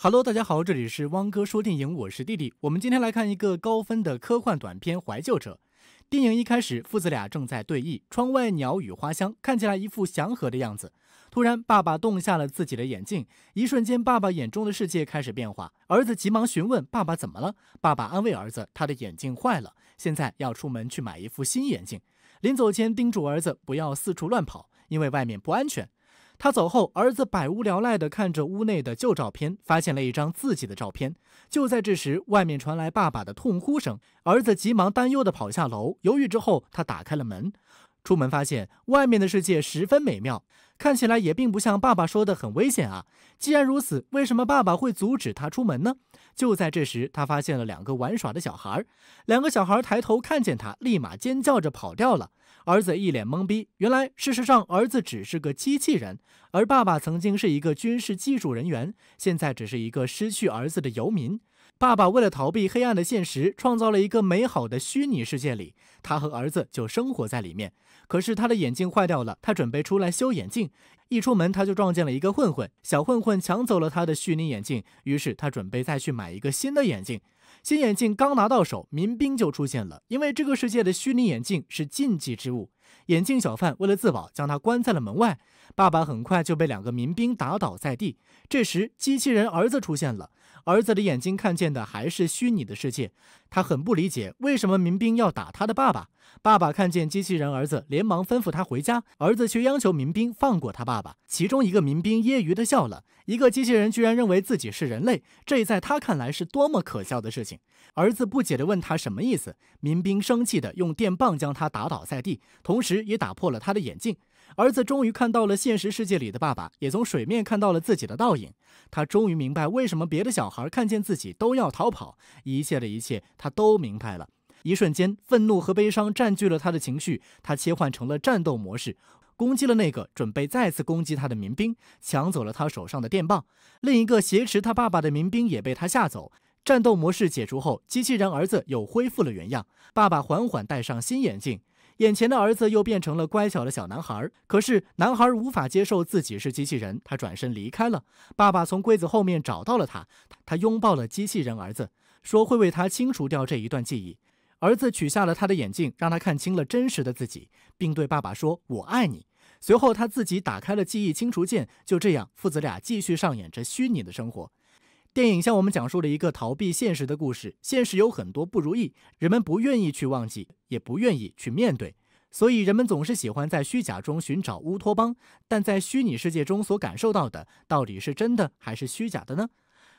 Hello，大家好，这里是汪哥说电影，我是弟弟。我们今天来看一个高分的科幻短片《怀旧者》。电影一开始，父子俩正在对弈，窗外鸟语花香，看起来一副祥和的样子。突然，爸爸动下了自己的眼镜，一瞬间，爸爸眼中的世界开始变化。儿子急忙询问爸爸怎么了，爸爸安慰儿子，他的眼镜坏了，现在要出门去买一副新眼镜。临走前叮嘱儿子不要四处乱跑，因为外面不安全。他走后，儿子百无聊赖地看着屋内的旧照片，发现了一张自己的照片。就在这时，外面传来爸爸的痛呼声，儿子急忙担忧地跑下楼，犹豫之后，他打开了门。出门发现外面的世界十分美妙，看起来也并不像爸爸说的很危险啊。既然如此，为什么爸爸会阻止他出门呢？就在这时，他发现了两个玩耍的小孩，两个小孩抬头看见他，立马尖叫着跑掉了。儿子一脸懵逼，原来事实上儿子只是个机器人，而爸爸曾经是一个军事技术人员，现在只是一个失去儿子的游民。爸爸为了逃避黑暗的现实，创造了一个美好的虚拟世界里，他和儿子就生活在里面。可是他的眼镜坏掉了，他准备出来修眼镜。一出门，他就撞见了一个混混，小混混抢走了他的虚拟眼镜。于是他准备再去买一个新的眼镜。新眼镜刚拿到手，民兵就出现了，因为这个世界的虚拟眼镜是禁忌之物。眼镜小贩为了自保，将他关在了门外。爸爸很快就被两个民兵打倒在地。这时，机器人儿子出现了。儿子的眼睛看见的还是虚拟的世界。他很不理解为什么民兵要打他的爸爸。爸爸看见机器人儿子，连忙吩咐他回家。儿子却央求民兵放过他爸爸。其中一个民兵揶揄的笑了：一个机器人居然认为自己是人类，这在他看来是多么可笑的事情。儿子不解的问他什么意思。民兵生气的用电棒将他打倒在地，同时也打破了他的眼镜。儿子终于看到了现实世界里的爸爸，也从水面看到了自己的倒影。他终于明白为什么别的小孩看见自己都要逃跑。一切的一切，他都明白了。一瞬间，愤怒和悲伤占据了他的情绪，他切换成了战斗模式，攻击了那个准备再次攻击他的民兵，抢走了他手上的电棒。另一个挟持他爸爸的民兵也被他吓走。战斗模式解除后，机器人儿子又恢复了原样。爸爸缓缓戴上新眼镜。眼前的儿子又变成了乖巧的小男孩，可是男孩无法接受自己是机器人，他转身离开了。爸爸从柜子后面找到了他，他拥抱了机器人儿子，说会为他清除掉这一段记忆。儿子取下了他的眼镜，让他看清了真实的自己，并对爸爸说：“我爱你。”随后他自己打开了记忆清除键，就这样父子俩继续上演着虚拟的生活。电影向我们讲述了一个逃避现实的故事。现实有很多不如意，人们不愿意去忘记，也不愿意去面对，所以人们总是喜欢在虚假中寻找乌托邦。但在虚拟世界中所感受到的，到底是真的还是虚假的呢？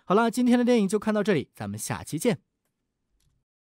好了，今天的电影就看到这里，咱们下期见。